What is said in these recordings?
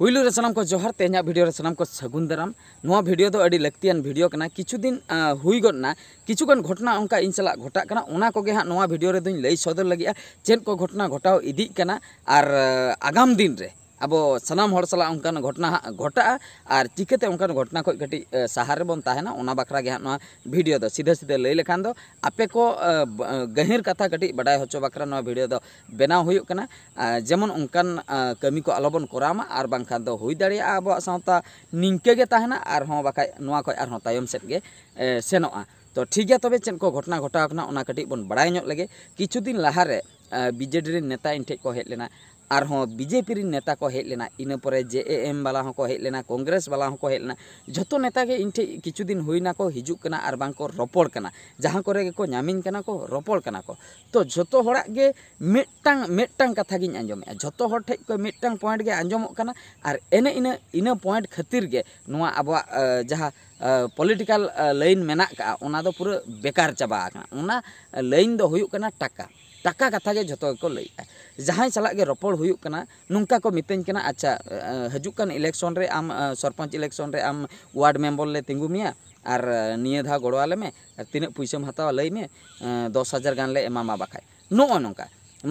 पुलू सामना को जोहर तेज भिडियो सामना को सगुन दाराम भिडियो दो भिडियो करना किछु दिन घटना उनका इन सला घटा करना उना भिडियो रे लै सदर लगे चेन को घटना घटाव इदी और आगाम दिन रे ᱟᱵᱚ ᱥᱟᱱᱟᱢ ᱦᱚᱲ ᱥᱟᱞᱟᱜ ᱚᱱᱠᱟᱱ ᱜᱷᱚᱴᱚᱱᱟ ᱦᱟᱸᱜ ᱜᱷᱚᱴᱟᱜᱼᱟ ᱟᱨ ᱪᱤᱠᱟᱹᱛᱮ ᱚᱱᱠᱟᱱ ᱜᱷᱚᱴᱚᱱᱟ ᱠᱷᱚᱱ ᱠᱟᱹᱴᱤᱡ ᱥᱟᱦᱟ ᱨᱮᱵᱚᱱ ᱛᱟᱦᱮᱱᱟ ᱚᱱᱟ ᱵᱟᱠᱷᱨᱟ ᱜᱮ ᱦᱟᱸᱜ ᱱᱚᱣᱟ ᱵᱷᱤᱰᱤᱭᱳ ᱫᱚ ᱥᱤᱫᱷᱟᱹ ᱥᱤᱫᱷᱟᱹ ᱞᱟᱹᱭ ᱞᱮᱠᱷᱟᱱ ᱫᱚ ᱟᱯᱮ ᱠᱚ ᱜᱟᱹᱦᱤᱨ ᱠᱟᱛᱷᱟ ᱠᱟᱹᱴᱤᱡ ᱵᱟᱰᱟᱭ ᱦᱚᱪᱚ ᱵᱟᱠᱷᱨᱟ ᱱᱚᱣᱟ ᱵᱷᱤᱰᱤᱭᱳ ᱫᱚ ᱵᱮᱱᱟᱣ ᱦᱩᱭᱩᱜ ᱠᱟᱱᱟ ᱡᱮᱢᱚᱱ ᱚᱱᱠᱟᱱ ᱠᱟᱹᱢᱤ ᱠᱚ ᱟᱞᱚᱵᱚᱱ ᱠᱚᱨᱟᱣ ᱢᱟ ᱟᱨ ᱵᱟᱝᱠᱷᱟᱱ ᱫᱚ ᱦᱩᱭ ᱫᱟᱲᱮᱭᱟᱜᱼᱟ ᱟᱵᱚᱣᱟᱜ ᱥᱟᱶᱛᱟ ᱱᱤᱝᱠᱟᱹ ᱜᱮ ᱛᱟᱦᱮᱱᱟ ᱟᱨᱦᱚᱸ ᱵᱟᱠᱷᱟᱡ ᱱᱚᱣᱟ ᱠᱷᱚᱡ ᱟᱨᱦᱚᱸ ᱛᱟᱭᱚᱢ ᱥᱮᱫ ᱜᱮ ᱥᱮᱱᱚᱜᱼᱟ ᱛᱚ ᱴᱷᱤᱠ ᱜᱮᱭᱟ ᱛᱚᱵᱮ ᱪᱮᱫ ᱠᱚ ᱜᱷᱚᱴᱚᱱᱟ ᱜᱷᱚᱴᱟᱣ ᱠᱟᱱᱟ ᱚᱱᱟ ᱠᱟᱹᱴᱤᱡ ᱵᱚᱱ ᱵᱟᱲᱟᱭ ᱧᱚᱜ ᱞᱮᱜᱮ ᱠᱤᱪᱷᱩ ᱫᱤᱱ ᱞᱟᱦᱟᱨᱮ बीजेडी नेता इन को हेलना और हों बीजेपी रिन नेता को हेलना इनपर जे ए एम बाला को हेलना कॉग्रेस बाला को हेलना जो तो नेता के इन किचु दिन हुईना को हजुकना और बांको रोपड़ना जहाँ कोमीनकना को रोपड़ना को तो जो हे मिटांग कथा गिं आजमे जो हेट को मिटांग पॉइंट आजम इन इन इन पॉइंट खातिर अब जहाँ पॉलिटिकल लाइन मेना पूरा बेकार चाबाक लाइन दो टा टाका कथा जो को लैया जहां चलागे रपड़ना नौका को मितेंग अच्छा हजूकान इलेक्शन रे आम सरपंच इलेक्शन रे आम वार्ड मेम्बर ले तेगू मे और निधा गड़वाले में तीन पैसा हतावा लै में दस हजार गान ले एमा बाखा नो ना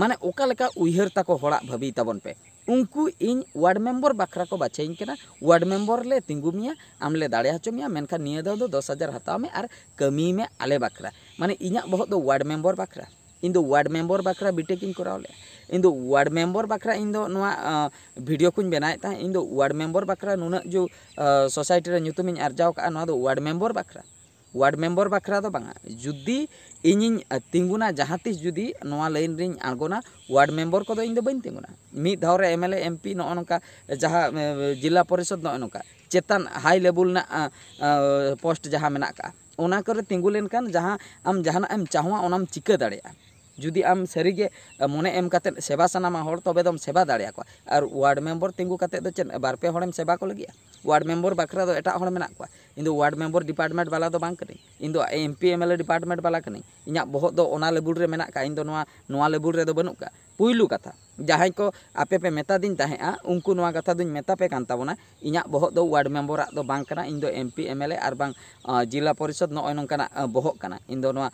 माने ओका उहरता को हड़ा भाभी ताबन पे उनको इन वार्ड मेम्बर बाखरा को बाछाईन वार्ड मेम्बर ले तेगू मे आम ले दाड़े हचोमे दस हजार हतावा में और कमी में आले बाखरा माने इन बहुत वार्ड मेम्बर बाखरा वार्ड मेम्बर बाखरा बीटेकिन e करावे इन वार्ड मेम्बर बाखरा इन भिडियो को बनाएगा इन वार्ड मेम्बर बाखरा नुना जो सोसाइटी सोसाइट में आर्जा का वार्ड मेम्बर बाखरा वार्ड मेम्बर बाखरा तो बांगा जुदी इन तीगुना जहाँ तीस जुदी लाइन रही आगोना वार्ड मेम्बर को बन तीगुना मिद एम एल एम पी नौका जहाँ जिला परिषद नौका चेतान हाई लेवल पोस्ट जहाँ मेना तीगू लेकिन जहाँ आम जहाँ एम चाहवा चिका दाड़ा जुदी आम सारीगे मने एम सेवा सनामा हर तबे दम सेवा दाड़िया को और वार्ड मेंबर तिंगु काते चेन बार पे सेवा को लगिया वार्ड मेंबर बाखरा दो एटा हर मेना को इन दो वार्ड मेंबर डिपार्टमेंट वाला दो बांग कनी इन दो ए डिपार्टमेंट वाला कहीं इना बहुत दो ओना लेबुल रे मेना का इन कथा ᱡᱟᱦᱟᱸᱭ ᱠᱚ ᱟᱯᱮ ᱯᱮ ᱢᱮᱛᱟᱫᱤᱧ ᱛᱟᱦᱮᱸᱜᱼᱟ ᱩᱱᱠᱩ ᱱᱚᱣᱟ ᱠᱟᱛᱷᱟ ᱫᱚᱧ ᱢᱮᱛᱟ ᱯᱮ ᱠᱟᱱ ᱛᱟᱵᱚᱱᱟ ᱤᱧᱟᱹᱜ ᱵᱚᱦᱚᱜ ᱫᱚ ᱳᱣᱟᱨᱰ ᱢᱮᱢᱵᱚᱨᱟᱜ ᱫᱚ ᱵᱟᱝ ᱠᱟᱱᱟ ᱤᱧ ᱫᱚ ᱮᱢᱯᱤ ᱮᱢᱮᱞᱮ ᱟᱨ ᱵᱟᱝ ᱡᱮᱞᱟ ᱯᱚᱨᱤᱥᱚᱫ ᱱᱚᱜᱼᱚᱭ ᱱᱚᱝᱠᱟᱱᱟᱜ ᱵᱚᱦᱚᱜ ᱠᱟᱱᱟ ᱤᱧ ᱫᱚ ᱱᱚᱣᱟ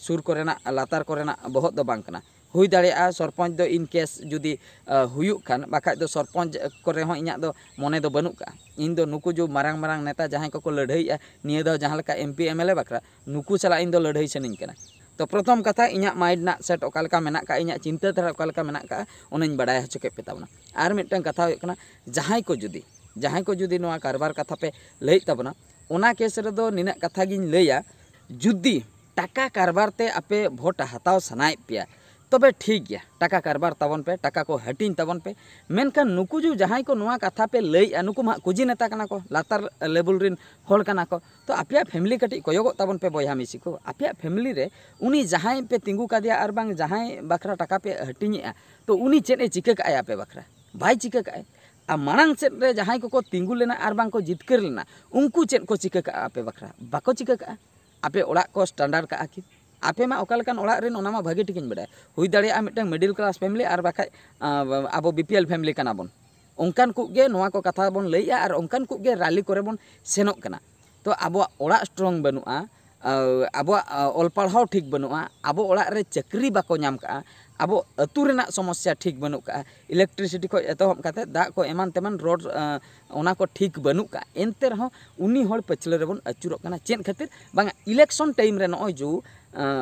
ᱥᱩᱨ ᱠᱚᱨᱮᱱᱟᱜ ᱞᱟᱛᱟᱨ ᱠᱚᱨᱮᱱᱟᱜ ᱵᱚᱦᱚᱜ ᱫᱚ ᱵᱟᱝ ᱠᱟᱱᱟ ᱦᱩᱭ ᱫᱟᱲᱮᱭᱟᱜᱼᱟ ᱥᱚᱨᱯᱚᱧᱪ ᱫᱚ ᱤᱱ ᱠᱮᱥ ᱡᱩᱫᱤ ᱦᱩᱭᱩᱜ ᱠᱷᱟᱱ ᱵᱟᱠᱷᱟᱡ ᱫᱚ ᱥᱚᱨᱯᱚᱧᱪ ᱠᱚᱨᱮ ᱦᱚᱸ ᱤᱧᱟᱹᱜ ᱫᱚ ᱢᱚᱱᱮ ᱫᱚ ᱵᱟᱹᱱᱩᱜ ᱠᱟᱜᱼᱟ ᱤᱧ ᱫᱚ ᱱᱩᱠᱩ ᱡᱮ ᱢᱟᱨᱟᱝ ᱢᱟᱨᱟᱝ ᱱᱮᱛᱟ ᱡᱟᱦᱟᱸᱭ ᱠᱚᱠᱚ ᱞᱟᱹᱲᱦᱟᱹᱭᱮᱜᱼᱟ ᱱᱤᱭᱟᱹ ᱫᱚ ᱡᱟᱦᱟᱸ ᱞᱮᱠᱟ ᱮᱢᱯᱤ ᱮᱢᱮᱞᱮ ᱵᱟᱠᱷᱨᱟ ᱱᱩᱠᱩ ᱥᱟᱞᱟᱜ ᱤᱧ ᱫᱚ ᱞᱟᱹᱲᱦᱟᱹᱭ ᱥᱟᱱᱟᱧ ᱠᱟᱱᱟ तो प्रथम कथा इं माइंड सेट अका इं चिंता धारा बड़ा अच्छे पे और मिट्टन कथा होना जहाँ को जुदी जहाँ को जुदी कारबार कथा पे लैबना केस रो नथागी लैया जुदी टाका कारबारे आपे भोट हतव सना पे तब तो ठीक है टाका कारबार ताबन पे टाका को हटिंग ताबन पे मेनखान नुक जो जहाँ को कथा पे लई कुजी नेता को लातार लेवल रिन को तो आप फैमिली कटी कयोगताबन पे बहा मिसी को आप फैमिली रे उनी जहाँ पे तिंगू का दिया और जहाँ बाखरा टाका पे हटिंग तो उनी चे चिकेका आपे बाखरा बै चिकेका आ मांग चेक जहाँ को तिंगू लेना और बांग को जितकर लेना उनको चेक को चिकेका आपे बाखरा बाको चिकेका आपे को स्टैंडार्ड का ᱟᱯᱮ ᱢᱟ ᱚᱠᱟ ᱞᱮᱠᱟᱱ ᱚᱲᱟᱜ ᱨᱮᱱ ᱚᱱᱟ ᱢᱟ ᱵᱷᱟᱹᱜᱤ ᱴᱷᱤᱠᱤᱧ ᱵᱟᱰᱟᱭᱟ ᱦᱩᱭ ᱫᱟᱲᱮᱭᱟᱜᱼᱟ ᱢᱤᱫᱴᱟᱝ ᱢᱤᱰᱤᱞ ᱠᱞᱟᱥ ᱯᱷᱮᱢᱮᱞᱤ ᱟᱨ ᱵᱟᱠᱷᱟᱡ ᱟᱵᱚ ᱵᱤᱯᱤᱮᱞ ᱯᱷᱮᱢᱮᱞᱤ ᱠᱟᱱᱟ ᱵᱚᱱ ᱚᱱᱠᱟᱱ ᱠᱚᱜᱮ ᱱᱚᱣᱟ ᱠᱚ ᱠᱟᱛᱷᱟ ᱵᱚᱱ ᱞᱟᱹᱭᱮᱜᱼᱟ ᱟᱨ ᱚᱱᱠᱟᱱ ᱠᱚᱜᱮ ᱨᱟᱹᱞᱤ ᱠᱚᱨᱮ ᱵᱚᱱ ᱥᱮᱱᱚᱜ ᱠᱟᱱᱟ ᱛᱚ ᱟᱵᱚᱣᱟᱜ ᱚᱲᱟᱜ ᱥᱴᱨᱚᱝ ᱵᱟᱹᱱᱩᱜᱼᱟ ᱟᱵᱚᱣᱟᱜ ᱚᱞ ᱯᱟᱲᱦᱟᱣ ᱴᱷᱤᱠ ᱵᱟᱹᱱᱩᱜᱼᱟ ᱟᱵᱚ ᱚᱲᱟᱜ ᱨᱮ ᱪᱟᱹᱠᱨᱤ ᱵᱟᱠᱚ ᱧᱟᱢ ᱠᱟᱜᱼᱟ ᱟᱵᱚ ᱟᱹᱛᱩ ᱨᱮᱱᱟᱜ ᱥᱚᱢᱚᱥᱥᱟ ᱴᱷᱤᱠ ᱵᱟᱹᱱᱩᱜ ᱠᱟᱜᱼᱟ ᱤᱞᱮᱠᱴᱨᱤᱥᱤᱴᱤ ᱠᱷᱚᱡ ᱮᱛᱚᱦᱚᱵ ᱠᱟᱛᱮ ᱫᱟᱜ ᱠᱚ ᱮᱢᱟᱱ ᱛᱮᱢᱟᱱ ᱨᱳᱰ ᱚᱱᱟ ᱠᱚ ᱴᱷᱤᱠ ᱵᱟᱹᱱᱩᱜ ᱠᱟᱜᱼᱟ ᱮᱱᱛᱮ ᱨᱮᱦᱚᱸ ᱩᱱᱤ ᱦᱚᱲ ᱯᱟᱹᱪᱷᱞᱟᱹ ᱨᱮᱵᱚᱱ ᱟᱹᱪᱩᱨᱚᱜ ᱠᱟᱱᱟ ᱪᱮᱫ ᱠᱷᱟᱹᱛᱤᱨ ᱵᱟᱝᱟ ᱤᱞᱮᱠᱥᱚᱱ ᱴᱟᱭᱤᱢ ᱨᱮ ᱱᱚᱜᱼᱚᱭ ᱡᱮ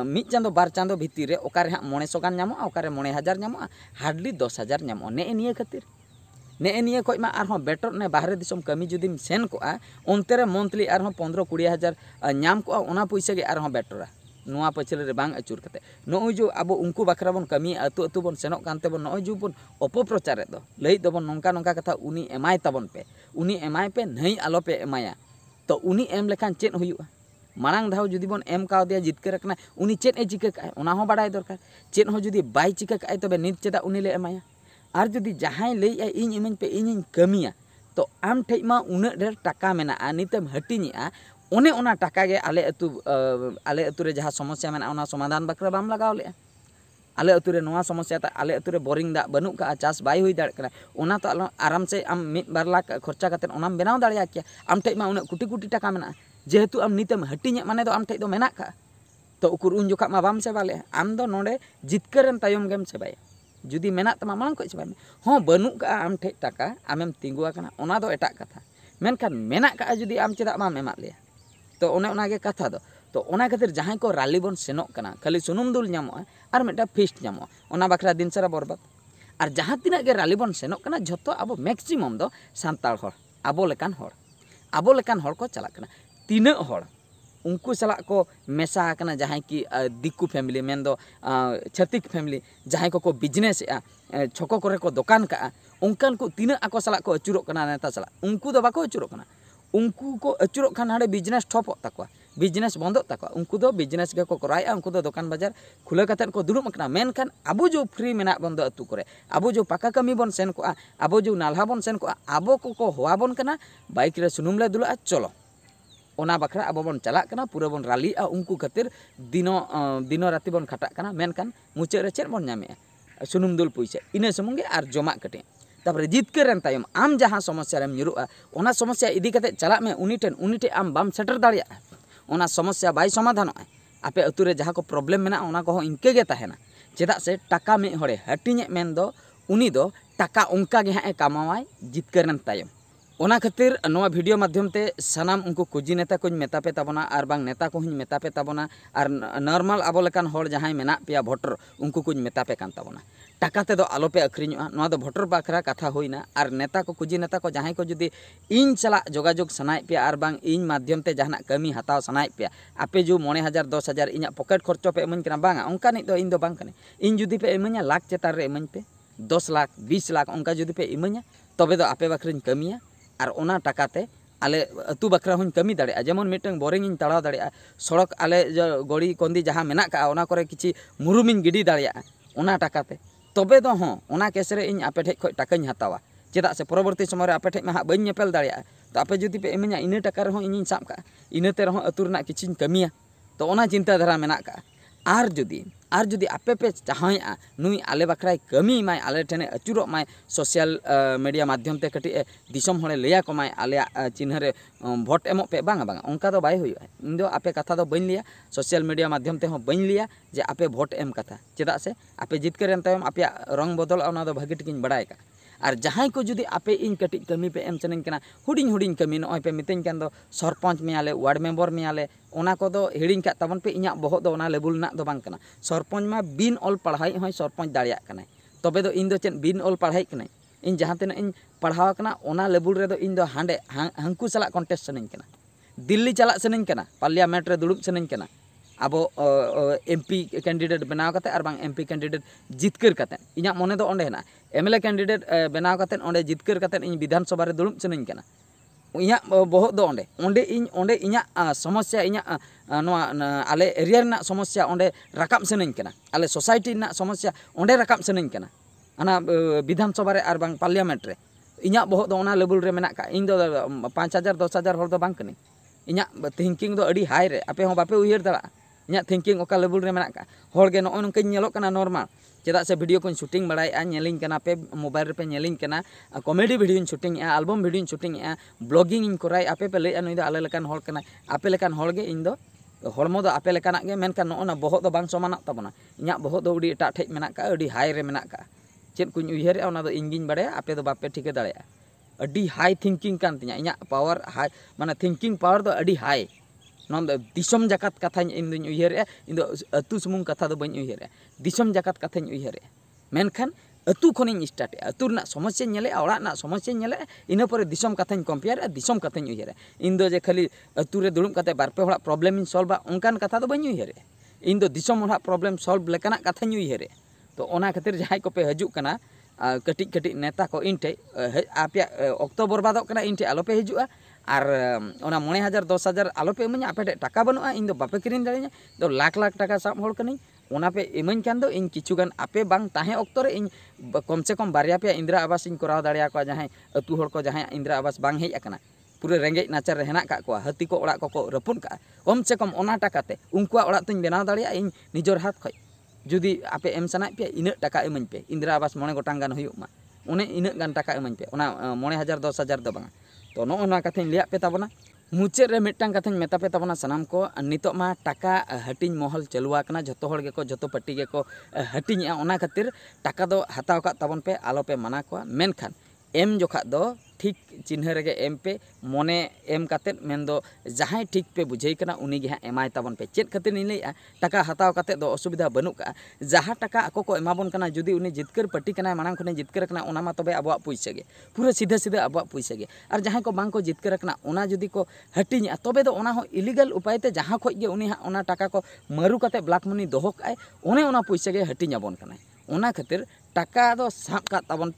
ᱢᱤᱫ ᱪᱟᱸᱫᱚ ᱵᱟᱨ ᱪᱟᱸᱫᱚ ᱵᱷᱤᱛᱤᱨ ᱨᱮ ᱚᱠᱟᱨᱮ ᱦᱟᱸᱜ ᱢᱚᱬᱮ ᱥᱚ ᱜᱟᱱ ᱧᱟᱢᱚᱜᱼᱟ ᱚᱠᱟᱨᱮ ᱢᱚᱬᱮ ᱦᱟᱡᱟᱨ ᱧᱟᱢᱚᱜᱼᱟ ᱦᱟᱨᱰᱞᱤ ᱫᱚᱥ ᱦᱟᱡᱟᱨ ᱧᱟᱢᱚᱜᱼᱟ ᱱᱮᱜᱼᱮ ᱱᱤᱭᱟᱹ ᱠᱷᱟᱹᱛᱤᱨ ᱱᱮᱜᱼᱮ ᱱᱤᱭᱟᱹ ᱠᱷᱚᱡ ᱢᱟ ᱟᱨᱦᱚᱸ ᱵᱮᱴᱚᱨ ᱱᱮ ᱵᱟᱦᱨᱮ ᱫᱤᱥᱚᱢ ᱠᱟᱹᱢᱤ ᱡᱩᱫᱤᱢ ᱥᱮᱱ ᱠᱚᱜᱼᱟ ᱚᱱᱛᱮ ᱨᱮ ᱢᱚᱱᱛᱷᱞᱤ ᱟᱨᱦᱚᱸ ᱯᱚᱱᱫᱨᱚ ᱠᱩᱲᱤ ᱦᱟᱡᱟᱨ ᱧᱟᱢ ᱠᱚᱜᱼᱟ ᱚᱱᱟ ᱯᱩᱭᱥᱟᱹ ᱜᱮ ᱟᱨᱦᱚᱸ ᱵᱮᱴᱚᱨᱟ ᱱᱚᱣᱟ ᱯᱟᱹᱪᱷᱞᱟᱹ ᱨᱮ ᱵᱟᱝ ᱟᱹᱪᱩᱨ ᱠᱟᱛᱮ ᱱᱚᱜᱼᱚᱭ ᱡᱮ ᱟᱵᱚ ᱩᱱᱠᱩ ᱵᱟᱠᱷᱨᱟ ᱵᱚᱱ ᱠᱟᱹᱢᱤᱭᱟ ᱟᱹᱛᱩ ᱟᱹᱛᱩ ᱵᱚᱱ ᱥᱮᱱᱚᱜ ᱠᱟᱱ ᱛᱮᱵᱚᱱ ᱱᱚᱜᱼᱚᱭ ᱡᱮ ᱵᱚᱱ ᱚᱯᱚᱯᱨᱚᱪᱟᱨᱮᱫ ᱫᱚ ᱞᱟᱹᱭ ᱫᱚᱵᱚᱱ ᱱᱚᱝᱠᱟ ᱱᱚᱝᱠᱟ ᱠᱟᱛᱷᱟ ᱩᱱᱤ ᱮᱢᱟᱭ ᱛᱟᱵᱚᱱ ᱯᱮ ᱩᱱᱤ ᱮᱢᱟᱭ ᱯᱮ ᱱᱟᱹᱭ ᱟᱞᱚᱯᱮ ᱮᱢᱟᱭᱟ ᱛᱚ ᱩᱱᱤ ᱮᱢ ᱞᱮᱠᱷᱟᱱ ᱪᱮᱫ ᱦᱩᱭᱩᱜᱼᱟ मांग दौ जुदी बन एम का जितकर चेक चिका बड़ा दरकार चेक जुदी बै चिका तब तो नीत चेदा उन और जुदी जहां लैया इन एमेंपे इन कमिया तो आम ठे उर टाका मेना नीतम हटिंग उन्हें उन टाका तो आले अतु आले अतुरे जहाँ समस्या मेना समाधान बाखरा बम लगा ले आले अतुरे समस्या था आले अतुरे बोरिंग दा बनू का चाष बै हुई दाना तो आराम से आम बार लाख खर्चा करते बनाव दाया आम ठे उन्ना कोटी कोटी टाका मेना ᱡᱮᱦᱮᱛᱩ ᱟᱢ ᱱᱤᱛᱮᱢ ᱦᱟᱹᱴᱤᱧᱮᱫ ᱢᱟᱱᱮ ᱫᱚ ᱟᱢ ᱴᱷᱮᱡ ᱫᱚ ᱢᱮᱱᱟᱜ ᱠᱟᱜᱼᱟ ᱛᱚ ᱩᱠᱩᱨ ᱩᱱ ᱡᱚᱠᱷᱟᱜ ᱢᱟ ᱵᱟᱢ ᱪᱟᱵᱟ ᱞᱮᱜᱼᱟ ᱟᱢ ᱫᱚ ᱱᱚᱰᱮ ᱡᱤᱛᱠᱟᱹᱨᱮᱢ ᱛᱟᱭᱚᱢ ᱜᱮᱢ ᱪᱟᱵᱟᱭᱟ ᱡᱩᱫᱤ ᱢᱮᱱᱟᱜ ᱛᱟᱢᱟ ᱢᱟᱲᱟᱝ ᱠᱷᱚᱡ ᱪᱟᱵᱟᱭ ᱢᱮ ᱦᱚᱸ ᱵᱟᱹᱱᱩᱜ ᱠᱟᱜᱼᱟ ᱟᱢ ᱴᱷᱮᱡ ᱴᱟᱠᱟ ᱟᱢᱮᱢ ᱛᱤᱸᱜᱩ ᱟᱠᱟᱱᱟ ᱚᱱᱟ ᱫᱚ ᱮᱴᱟᱜ ᱠᱟᱛᱷᱟ ᱢᱮᱱᱠᱷᱟᱱ ᱢᱮᱱᱟᱜ ᱠᱟᱜᱼᱟ ᱡᱩᱫᱤ ᱟᱢ ᱪᱮᱫᱟᱜ ᱵᱟᱢ ᱮᱢᱟᱜ ᱞᱮᱭᱟ ᱛᱚ ᱚᱱᱮ ᱚᱱᱟᱜᱮ ᱠᱟᱛᱷᱟ ᱫᱚ ᱛᱚ ᱚᱱᱟ ᱠᱷᱟᱹᱛᱤᱨ ᱡᱟᱦᱟᱸᱭ ᱠᱚ ᱨᱟᱞᱤ ᱵᱚᱱ ᱥᱮᱱᱚᱜ ᱠᱟᱱᱟ ᱠᱷᱟᱹᱞᱤ ᱥᱩᱱᱩᱢ ᱫᱩᱞ ᱧᱟᱢᱚᱜᱼᱟ ᱟᱨ ᱢᱤᱫᱴᱟᱝ ᱯᱷᱤᱥᱴ ᱧᱟᱢᱚᱜᱼᱟ ᱚᱱᱟ ᱵᱟᱠᱷᱨᱟ ᱫᱤᱱ ᱥᱟᱨᱟ ᱵᱚᱨᱵᱟᱫ ᱟᱨ ᱡᱟᱦᱟᱸ ᱛᱤᱱᱟᱹᱜ ᱜᱮ ᱨᱟᱞᱤ ᱵᱚᱱ ᱥᱮᱱᱚᱜ ᱠᱟᱱᱟ ᱡᱷᱚᱛᱚ ᱟᱵᱚ ᱢᱮᱠᱥᱤᱢᱟᱢ ᱫᱚ ᱥᱟᱱᱛᱟᱲ ᱦᱚᱲ ᱟᱵᱚ ᱞᱮᱠᱟᱱ ᱦᱚᱲ ᱟᱵᱚ ᱞᱮᱠᱟᱱ ᱦᱚᱲ ᱠᱚ ᱪᱟᱞᱟᱜ ᱠᱟᱱᱟ tinak hor unku salah ko mesa akana jahai ki diku family mendo chatik family jahai ko ko business ya choko kore ko dokan ka unkan ko tinak ako salah ko kana neta salah unku do bako curok kana unku ko curok kana ada business top takwa business bondo takwa unku do business ke ko korai unku do dokan bajar kula katen ko dulu makna men kan abu free menak bondo atu kore abu jo paka kami bon sen ko abu jo nalha bon sen ko abu ko kana baik kira sunum dulu acolo ओना अब बन चलना पूरा बन rally उनको खातिर दिन दिन राति बन खाटा मन मनखान मुचादे चेक बन सुनूम दुल पैसा इन सूमे और जमा कटे तपर जितकर आम जहाँ समस्या मूरूँ समस्या इदीक चला में उन्हींठन उन्हींठे आम बम सेटर दाड़ा समस्या बै समाधानों आपे अतुरे जहाँ को प्रब्लेम इनकेगेना चेदा से टाका मिड़े हाटीजे मेन टाका उनका हाँ कमाव जितकर ओना खातिर नवा वीडियो माध्यम से सनाम उनको कुजी नेता को मेता पे ताबना आर बांग नेता को हिं मेता पे ताबना आर नॉर्मल अबो लेकान होल जहाय मेना पिया भोटर उनको कुज मेता पे कान टाका तेज आलोपे आलो पे अखरिनवा भोटर बाखरा कथा होना और नेता को कुजी नेता को जहाय को जुदी इन चला जोगाजोग सनाय पे आर बांग इन माध्यम ते जहाना कमी हताव सनाय पे आपे जो दस हज़ार इन पॉकेट खर्च पे एमन किना बांग उनका इन दो पे एमन लाख चेतार रे पे 10 लाख 20 लाख उनका जदी पे इमन तबे दो आपे बाखरिन कमीया ᱟᱨ ᱚᱱᱟ ᱴᱟᱠᱟᱛᱮ ᱟᱞᱮ ᱟᱹᱛᱩ ᱵᱟᱠᱷᱨᱟ ᱦᱚᱸᱧ ᱠᱟᱹᱢᱤ ᱫᱟᱲᱮᱭᱟᱜᱼᱟ ᱡᱮᱢᱚᱱ ᱢᱤᱫᱴᱟᱝ ᱵᱳᱨᱤᱝ ᱤᱧ ᱛᱟᱲᱟᱣ ᱫᱟᱲᱮᱭᱟᱜᱼᱟ ᱥᱚᱲᱚᱠ ᱟᱞᱮ ᱜᱚᱲᱤ ᱠᱚᱸᱫᱤ ᱡᱟᱦᱟᱸ ᱢᱮᱱᱟᱜ ᱠᱟᱜᱼᱟ ᱚᱱᱟ ᱠᱚᱨᱮ ᱠᱤᱪᱷᱤ ᱢᱩᱨᱩᱢᱤᱧ ᱜᱤᱰᱤ ᱫᱟᱲᱮᱭᱟᱜᱼᱟ ᱚᱱᱟ ᱴᱟᱠᱟᱛᱮ ᱛᱚᱵᱮ ᱫᱚ ᱦᱚᱸ ᱚᱱᱟ ᱠᱮᱥ ᱨᱮ ᱤᱧ ᱟᱯᱮ ᱴᱷᱮᱡ ᱠᱷᱚᱡ ᱴᱟᱠᱟᱧ ᱦᱟᱛᱟᱣᱟ ᱪᱮᱫᱟᱜ ᱥᱮ ᱯᱚᱨᱚᱵᱚᱨᱛᱤ ᱥᱚᱢᱚᱭ ᱨᱮ ᱟᱯᱮ ᱴᱷᱮᱡ ᱢᱟ ᱦᱟᱸᱜ ᱵᱟᱹᱧ ᱧᱮᱯᱮᱞ ᱫᱟᱲᱮᱭᱟᱜᱼᱟ ᱛᱚ ᱟᱯᱮ ᱡᱩᱫᱤ ᱯᱮ ᱤᱢᱟᱹᱧᱟ ᱤᱱᱟᱹ ᱴᱟᱠᱟ ᱨᱮᱦᱚᱸ ᱤᱧᱤᱧ ᱥᱟᱵ ᱠᱟᱜᱼᱟ ᱤᱱᱟᱹᱛᱮ ᱨᱮᱦᱚᱸ ᱟᱹᱛᱩ ᱨᱮᱱᱟᱜ ᱠᱤᱪᱷᱩᱧ ᱠᱟᱹᱢᱤᱭᱟ ᱛᱚ ᱚᱱᱟ ᱪᱤᱱᱛᱟᱹ ᱫᱷᱟᱨᱟ ᱢᱮᱱᱟᱜ ᱠᱟᱜᱼᱟ ᱟᱨ ᱡᱩᱫᱤ ᱟᱨ ᱡᱩᱫᱤ ᱟᱯᱮ ᱯᱮ ᱪᱟᱦᱟᱣᱮᱜᱼᱟ ᱱᱩᱭ ᱟᱞᱮ ᱵᱟᱠᱷᱨᱟᱭ ᱠᱟᱹᱢᱤᱭ ᱢᱟᱭ ᱟᱞᱮ ᱴᱷᱮᱱᱮ ᱟᱹᱪᱩᱨᱚᱜ ᱢᱟᱭ ᱥᱳᱥᱟᱞ ᱢᱤᱰᱤᱭᱟ ᱢᱟᱫᱽᱫᱷᱚᱢ ᱛᱮ ᱠᱟᱹᱴᱤᱡ ᱮ ᱫᱤᱥᱚᱢ ᱦᱚᱲᱮ ᱞᱟᱹᱭᱟᱠᱚ ᱢᱟᱭ ᱟᱞᱮᱭᱟᱜ ᱪᱤᱱᱦᱟᱹ ᱨᱮ ᱵᱷᱳᱴ ᱮᱢᱚᱜ ᱯᱮ ᱵᱟᱝᱟ ᱵᱟᱝᱟ ᱚᱱᱠᱟ ᱫᱚ ᱵᱟᱭ ᱦᱩᱭᱩᱜᱼᱟ ᱤᱧ ᱫᱚ ᱟᱯᱮ ᱠᱟᱛᱷᱟ ᱫᱚ ᱵᱟᱹᱧ ᱞᱟᱹᱭᱟ ᱥᱳᱥᱟᱞ ᱢᱤᱰᱤᱭᱟ ᱢᱟᱫᱽᱫᱷᱚᱢ ᱛᱮᱦᱚᱸ ᱵᱟᱹᱧ ᱞᱟᱹᱭᱟ ᱡᱮ ᱟᱯᱮ ᱵᱷᱳᱴ ᱮᱢ ᱠᱟᱛᱷᱟ ᱪᱮᱫᱟᱜ ᱥᱮ ᱟᱯᱮ ᱡᱤᱛᱠᱟᱹᱨ ᱮᱱ ᱛᱟᱭᱚᱢ ᱟᱯᱮᱭᱟᱜ ᱨᱚᱝ ᱵᱚᱫᱚᱞᱚᱜᱼᱟ ᱚᱱᱟ ᱫᱚ ᱵᱷᱟᱹᱜᱤ ᱴᱷᱤᱠᱤᱧ ᱵᱟᱲᱟᱭ ᱠᱟᱜᱼᱟ और जहाँ को जुदी आपे कटी कमी पे एम चेन हूँ हूँ कमी नो पे मिते सरपंच मेले वार्ड मेम्बर मेले हिड़ी काबन पे इंटर बहुत लेबुल सरपंच में बीन अल पढ़ाई हों सरपंच दाड़ा तब तो इन चे बीन अल पढ़ाई कना इन जहाँ तना पढ़ावना लेबुल हाँ हाँकू साल कन्टेस्ट सीनी दिल्ली चलना सीनी पार्लियामेंट दुड़ब सीनी अब एम पी कैंडिडेट बनाव एम पी कैंडिडेट जितकर इन मन तो अंडे MLA kandidat eh, benar katen onde jitkir katen ini bidhan sabar itu dulu cuman kena inya eh, bahu do onde onde in onde inya eh, samosa inya nuwa ale area na samosa onde rakam seneng kena ale society na samosa onde rakam seneng kena ana bidhan sabar ar arbang parlementre inya bahu do ona level re menak in do 5000 2000 hor do bang kene inya thinking do adi high re apa yang bapak uhir dala inya thinking oka level re menak hor ge no onong kenyelok kena normal ᱪᱮᱫᱟᱜ ᱥᱮ video ᱠᱚᱧ shooting ᱵᱟᱲᱟᱭᱮᱜᱼᱟ ᱧᱮᱞᱤᱧ ᱠᱟᱱᱟ ᱯᱮ mobile ᱨᱮᱯᱮ ᱧᱮᱞᱤᱧ ᱠᱟᱱᱟ comedy ᱵᱷᱤᱰᱤᱭᱳᱧ ᱥᱩᱴᱤᱝᱮᱜᱼᱟ ᱟᱞᱵᱟᱢ ᱵᱷᱤᱰᱤᱭᱳᱧ ᱥᱩᱴᱤᱝᱮᱜᱼᱟ blogging ᱤᱧ ᱠᱚᱨᱟᱣᱮᱜᱼᱟ ᱟᱯᱮ ᱯᱮ ᱞᱟᱹᱭᱮᱜᱼᱟ ᱱᱩᱭ ᱫᱚ ᱟᱞᱮ ᱞᱮᱠᱟᱱ ᱦᱚᱲ ᱠᱟᱱᱟᱭ ᱟᱯᱮ ᱞᱮᱠᱟᱱ ᱦᱚᱲᱜᱮ ᱤᱧ ᱫᱚ ᱦᱚᱲᱢᱚ ᱫᱚ ᱟᱯᱮ ᱞᱮᱠᱟᱱᱟᱜ ᱜᱮ ᱢᱮᱱᱠᱷᱟᱱ ᱱᱚᱜᱼᱚ ᱱᱚᱣᱟ ᱵᱚᱦᱚᱜ ᱫᱚ ᱵᱟᱝ ᱥᱚᱢᱟᱱᱟᱜ ᱛᱟᱵᱚᱱᱟ ᱤᱧᱟᱹᱜ ᱵᱚᱦᱚᱜ ᱫᱚ ᱟᱹᱰᱤ ᱮᱴᱟᱜ ᱴᱷᱮᱡ ᱢᱮᱱᱟᱜ ᱠᱟᱜᱼᱟ ᱟᱹᱰᱤ ᱦᱟᱭ ᱨᱮ ᱢᱮᱱᱟᱜ ᱠᱟᱜᱼᱟ ᱪᱮᱫ ᱠᱚᱧ ᱩᱭᱦᱟᱹᱨᱮᱜᱼᱟ ᱚᱱᱟ ᱫᱚ ᱤᱧᱜᱤᱧ ᱵᱟᱲᱟᱭᱟ ᱟᱯᱮ ᱫᱚ ᱵᱟᱯᱮ ᱴᱷᱤᱠᱟᱹ ᱫᱟᱲᱮᱭᱟᱜᱼᱟ ᱟᱹᱰᱤ ᱦᱟᱭ ᱛᱷᱤᱝᱠᱤᱝ ᱠᱟᱱ ᱛᱤᱧᱟᱹ ᱤᱧᱟᱹᱜ ᱯᱟᱣᱟᱨ ᱦᱟᱭ ᱢᱟᱱᱮ ᱛᱷᱤᱝᱠᱤᱝ ᱯᱟᱣᱟᱨ ᱫᱚ ᱟᱹᱰᱤ ᱦᱟᱭ ᱱᱚᱣᱟ ᱫᱤᱥᱚᱢ ᱡᱟᱠᱟᱛ ᱠᱟᱛᱷᱟᱧ ᱤᱧᱫᱩᱧ ᱩᱭᱦᱟᱹᱨᱮᱜᱼᱟ ᱤᱧᱫᱚ ᱟᱹᱛᱩ ᱥᱩᱢᱩᱝ ᱠᱟᱛᱷᱟ ᱫᱚ ᱵᱟᱹᱧ ᱩᱭᱦᱟᱹᱨᱮᱜᱼᱟ ᱫᱤᱥᱚᱢ ᱡᱟᱠᱟᱛ ᱠᱟᱛᱷᱟᱧ ᱩᱭᱦᱟᱹᱨᱮᱜᱼᱟ ᱢᱮᱱᱠᱷᱟᱱ ᱟᱹᱛᱩ ᱠᱷᱚᱱᱤᱧ ᱥᱴᱟᱨᱴᱮᱜᱼᱟ ᱟᱹᱛᱩ ᱨᱮᱱᱟᱜ ᱥᱚᱢᱚᱥᱥᱟᱧ ᱧᱮᱞᱮᱜᱼᱟ ᱚᱲᱟᱜ ᱨᱮᱱᱟᱜ ᱥᱚᱢᱚᱥᱥᱟᱧ ᱧᱮᱞᱮᱜᱼᱟ ᱤᱱᱟᱹ ᱯᱚᱨᱮ ᱫᱤᱥᱚᱢ ᱠᱟᱛᱷᱟᱧ ᱠᱚᱢᱯᱮᱭᱟᱨᱮᱜᱼᱟ ᱫᱤᱥᱚᱢ ᱠᱟᱛᱷᱟᱧ ᱩᱭᱦᱟᱹᱨᱮᱜᱼᱟ ᱤᱧᱫᱚ ᱡᱮ ᱠᱷᱟᱹᱞᱤ ᱟᱹᱛᱩ ᱨᱮ ᱫᱩᱲᱩᱵ ᱠᱟᱛᱮ ᱵᱟᱨᱯᱮ ᱦᱚᱲᱟᱜ ᱯᱨᱚᱵᱞᱮᱢᱤᱧ ᱥᱚᱞᱵᱟ ᱚᱱᱠᱟᱱ ᱠᱟᱛᱷᱟ ᱫᱚ ᱵᱟᱹᱧ ᱩᱭᱦᱟᱹᱨᱮᱜᱼᱟ ᱤᱧᱫᱚ ᱫᱤᱥᱚᱢ ᱦᱚᱲᱟᱜ ᱯᱨᱚᱵᱞᱮᱢ ᱥᱚᱞᱵ ᱞᱮᱠᱟᱱᱟᱜ ᱠᱟᱛᱷᱟᱧ ᱩᱭᱦᱟᱹᱨᱮᱜᱼᱟ ᱛᱚ ᱚᱱᱟ ᱠᱷᱟᱹᱛᱤᱨ ᱡᱟᱦᱟᱸᱭ ᱠᱚᱯᱮ ᱦᱤᱡᱩᱜ ᱠᱟᱱᱟ ᱠᱟᱹᱴᱤᱡ ᱠᱟᱹᱴᱤᱡ ᱱᱮᱛᱟ ᱠᱚ ᱤᱧ ᱴᱷᱮᱡ ᱟᱯᱮᱭᱟᱜ ᱚᱠᱛᱚ ᱵᱚᱨᱵᱟᱫᱚᱜ ᱠᱟᱱᱟ ᱤᱧ ᱴᱷᱮᱡ ᱟᱞᱚᱯᱮ ᱦᱤᱡᱩᱜᱼᱟ ᱟᱨ ᱚᱱᱟ ᱢᱚᱬᱮ ᱦᱟᱡᱟᱨ ᱫᱚᱥ ᱦᱟᱡᱟᱨ ᱟᱞᱚᱯᱮ ᱤᱢᱟᱹᱧᱟ ᱟᱯᱮ ᱴᱷᱮᱡ ᱴᱟᱠᱟ ᱵᱟᱹᱱᱩᱜᱼᱟ ᱤᱧ ᱫᱚ ᱵᱟᱯᱮ ᱠᱤᱨᱤᱧ ᱫᱟᱲᱮᱧᱟ ᱫᱚ ᱞᱟᱠᱷ ᱞᱟᱠᱷ ᱴᱟᱠᱟ ᱥᱟᱵ ᱦᱚᱲ ᱠᱟᱹᱱᱟᱹᱧ ᱚᱱᱟᱯᱮ ᱤᱢᱟᱹᱧ ᱠᱷᱟᱱ ᱫᱚ ᱤᱧ ᱠᱤᱪᱷᱩᱜᱟᱱ 아ᱯᱮ ᱵᱟᱝ ᱛᱟᱦᱮᱸ ᱚᱠᱛᱚ ᱨᱮ ᱤᱧ ᱠᱚᱢ ᱥᱮ ᱠᱚᱢ ᱵᱟᱨᱭᱟ ᱯᱮᱭᱟ ᱤᱱᱫᱨᱟ ᱟᱵᱟᱥ ᱤᱧ ᱠᱚᱨᱟᱣ ᱫᱟᱲᱮᱭᱟᱠᱚᱣᱟ ᱡᱟᱦᱟᱸᱭ ᱟᱹᱛᱩ ᱦᱚᱲ ᱠᱚ ᱡᱟᱦᱟᱸᱭ ᱤᱱᱫᱨᱟ ᱟᱵᱟᱥ ᱵᱟᱝ ᱦᱮᱡ ᱟᱠᱟᱱᱟ ᱯᱩᱨᱟᱹ ᱨᱮᱸᱜᱮᱡ ᱱᱟᱪᱟᱨ ᱨᱮ ᱦᱮᱱᱟᱜ ᱠᱟᱜ ᱠᱚᱣᱟ ᱦᱟᱹᱛᱤ ᱠᱚ ᱚᱲᱟᱜ ᱠᱚᱠᱚ ᱨᱟᱹᱯᱩᱫ ᱠᱟᱜᱼᱟ ᱠᱚᱢ ᱥᱮ ᱠᱚᱢ ᱚᱱᱟ ᱴᱟᱠᱟᱛᱮ ᱩᱱᱠᱩᱣᱟᱜ ᱚᱲᱟᱜ ᱛᱩᱧ ᱵᱮᱱᱟᱣ ᱫᱟᱲᱮᱭᱟᱜᱼᱟ ᱤᱧ ᱱᱤᱡᱮᱨ ᱦᱟᱛ ᱠᱷᱚᱡ ᱡᱩᱫᱤ ᱟᱯᱮ ᱮᱢ ᱥᱟᱱᱟᱭᱮᱫ ᱯᱮᱭᱟ ᱤᱱᱟᱹᱜ ᱴᱟᱠᱟ ᱤᱢᱟᱹᱧ ᱯᱮ ᱤᱱᱫᱤᱨᱟ ᱟᱵᱟᱥ ᱢᱚᱬᱮ ᱜᱚᱴᱟᱝ ᱜᱟᱱ ᱦᱩᱭᱩᱜ ᱢᱟ ᱚᱱᱮ ᱤᱱᱟᱹᱜ ᱜᱟᱱ ᱴᱟᱠᱟ ᱤᱢᱟᱹᱧ ᱯᱮ ᱚᱱᱟ ᱢᱚᱬᱮ ᱦᱟᱡᱟᱨ ᱫᱚᱥ ᱦᱟᱡᱟᱨ ᱫᱚ ᱵᱟᱝᱟ ᱛᱚ ᱱᱚᱜᱼᱚ ᱱᱚᱣᱟ ᱠᱟᱛᱷᱟᱧ ᱞᱟᱹᱭᱟᱫ ᱯᱮ ᱛᱟᱵᱚᱱᱟ ᱢᱩᱪᱟᱹᱫ ᱨᱮ ᱢᱤᱫᱴᱟᱝ ᱠᱟᱛᱷᱟᱧ ᱢᱮᱛᱟ ᱯᱮ ᱛᱟᱵᱚᱱᱟ ᱥᱟᱱᱟᱢ ᱠᱚ ᱱᱤᱛᱚᱜ ᱢᱟ ᱴᱟᱠᱟ ᱦᱟᱹᱴᱤᱧ ᱢᱚᱦᱚᱞ ᱪᱟᱹᱞᱩ ᱟᱠᱟᱱᱟ ᱡᱚᱛᱚ ᱦᱚᱲ ᱜᱮᱠᱚ ᱡᱚᱛᱚ ᱯᱟᱹᱴᱤ ᱜᱮᱠᱚ ᱦᱟᱹᱴᱤᱧᱮᱜᱼᱟ ᱚᱱᱟ ᱠᱷᱟᱹᱛᱤᱨ ᱴᱟᱠᱟ ᱫᱚ ᱦᱟᱛᱟᱣ ᱠᱟᱜ ᱛᱟᱵᱚᱱ ᱯᱮ ᱟᱞᱚᱯᱮ ᱢᱟᱱᱟ ᱠᱚᱣᱟ ᱢᱮᱱᱠᱷᱟᱱ एम जखा दो ठीक चिन्ह रगे एम पे मने एम कातेत मेन दो जहाँ ठीक पे बुझे करना उन्हीं के हाँ एमआई तबन पे चेत कते नहीं लिया टका हताओ कते दो असुविधा बनु का जहाँ टका आको को एमाबन करना जुदी उन्हें जितकर पटी करना मना खुने जितकर रखना उन्हा मातो बे अब आप पूछ सके पूरे सीधे सीधे अब आप पूछ जितकर को हटी नहीं तो उपाय ते को ये उन्हें उन्हा टका को मरु कते ब्लैक मनी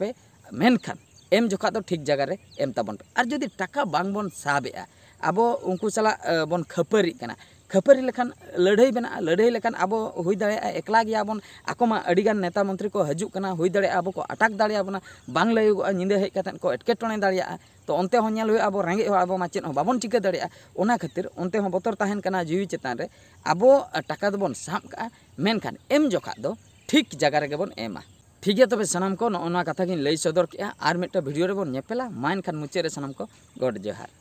पे मेन खान ᱮᱢ ᱡᱚᱠᱷᱟ ᱫᱚ ᱴᱷᱤᱠ ᱡᱟᱭᱜᱟ ᱨᱮ ᱮᱢ ᱛᱟᱵᱚᱱ ᱯᱮ ᱟᱨ ᱡᱩᱫᱤ ᱴᱟᱠᱟ ᱵᱟᱝᱵᱚᱱ ᱥᱟᱵᱮᱜᱼᱟ ᱟᱵᱚ ᱩᱱᱠᱩ ᱥᱟᱞᱟᱜ ᱵᱚᱱ ᱠᱷᱟᱹᱯᱟᱹᱨᱤᱜ ᱠᱟᱱᱟ ᱠᱷᱟᱹᱯᱟᱹᱨᱤ ᱞᱮᱠᱷᱟᱱ ᱞᱟᱹᱲᱦᱟᱹᱭ ᱵᱮᱱᱟᱜᱼᱟ ᱞᱟᱹᱲᱦᱟᱹᱭ ᱞᱮᱠᱷᱟᱱ ᱟᱵᱚ ᱦᱩᱭ ᱫᱟᱲᱮᱭᱟᱜᱼᱟ ᱮᱠᱞᱟ ᱜᱮᱭᱟᱵᱚᱱ ᱟᱠᱚ ᱢᱟ ᱟᱹᱰᱤᱜᱟᱱ ᱱᱮᱛᱟ ᱢᱚᱱᱛᱨᱤ ᱠᱚ ᱦᱤᱡᱩᱜ ᱠᱟᱱᱟ ᱦᱩᱭ ᱫᱟᱲᱮᱭᱟᱜᱼᱟ ᱟᱵᱚ ᱠᱚ ᱟᱴᱟᱠ ᱫᱟᱲᱮᱭᱟᱵᱚᱱᱟ ᱵᱟᱝ ᱞᱟᱹᱭᱚᱜᱚᱜᱼᱟ ᱧᱤᱫᱟᱹ ᱦᱮᱡ ᱠᱟᱛᱮᱫ ᱠᱚ ᱮᱴᱠᱮᱴᱚᱬᱮ ᱫᱟᱲᱮᱭᱟᱜᱼᱟ ᱛᱚ ᱚᱱᱛᱮ ᱦᱚᱸ ᱧᱮᱞ ᱦᱩᱭᱩᱜᱼᱟ ᱟᱵᱚ ᱨᱮᱸᱜᱮᱡ ᱦᱚᱲ ᱟᱵᱚ ᱢᱟ ᱪᱮᱫ ᱦᱚᱸ ᱵᱟᱵᱚᱱ ᱪᱤᱠᱟᱹ ᱫᱟᱲᱮᱭᱟᱜᱼᱟ ᱚᱱᱟ ᱠᱷᱟᱹᱛᱤᱨ ᱚᱱᱛᱮ ᱦᱚᱸ ᱵᱚᱛᱚᱨ ᱛᱟᱦᱮᱱ ᱠᱟᱱᱟ ᱡᱤᱣᱤ ᱪᱮᱛᱟᱱ ᱨᱮ ᱟᱵᱚ ᱴᱟᱠᱟ ᱫᱚᱵᱚᱱ ᱥᱟᱵ ᱠᱟᱜᱼᱟ ᱢᱮᱱᱠᱷᱟᱱ ᱮᱢ ᱡᱚᱠᱷᱟᱡ ᱫᱚ ᱴᱷᱤᱠ ᱡᱟᱭᱜᱟ ᱨᱮᱜᱮ ᱵᱚᱱ ᱮᱢᱟ ठीक है तब तो सामान को ना कथा लई सदर के और मिट्टा भिडियो रेबन नेपेला माइन खान मुचे सामान को गड जोहार